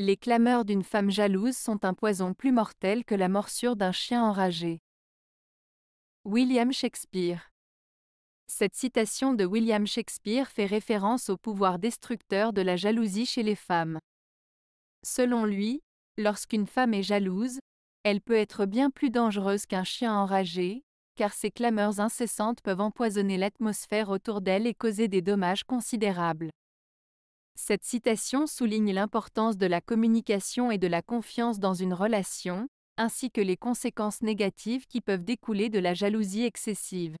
Les clameurs d'une femme jalouse sont un poison plus mortel que la morsure d'un chien enragé. William Shakespeare Cette citation de William Shakespeare fait référence au pouvoir destructeur de la jalousie chez les femmes. Selon lui, lorsqu'une femme est jalouse, elle peut être bien plus dangereuse qu'un chien enragé, car ses clameurs incessantes peuvent empoisonner l'atmosphère autour d'elle et causer des dommages considérables. Cette citation souligne l'importance de la communication et de la confiance dans une relation, ainsi que les conséquences négatives qui peuvent découler de la jalousie excessive.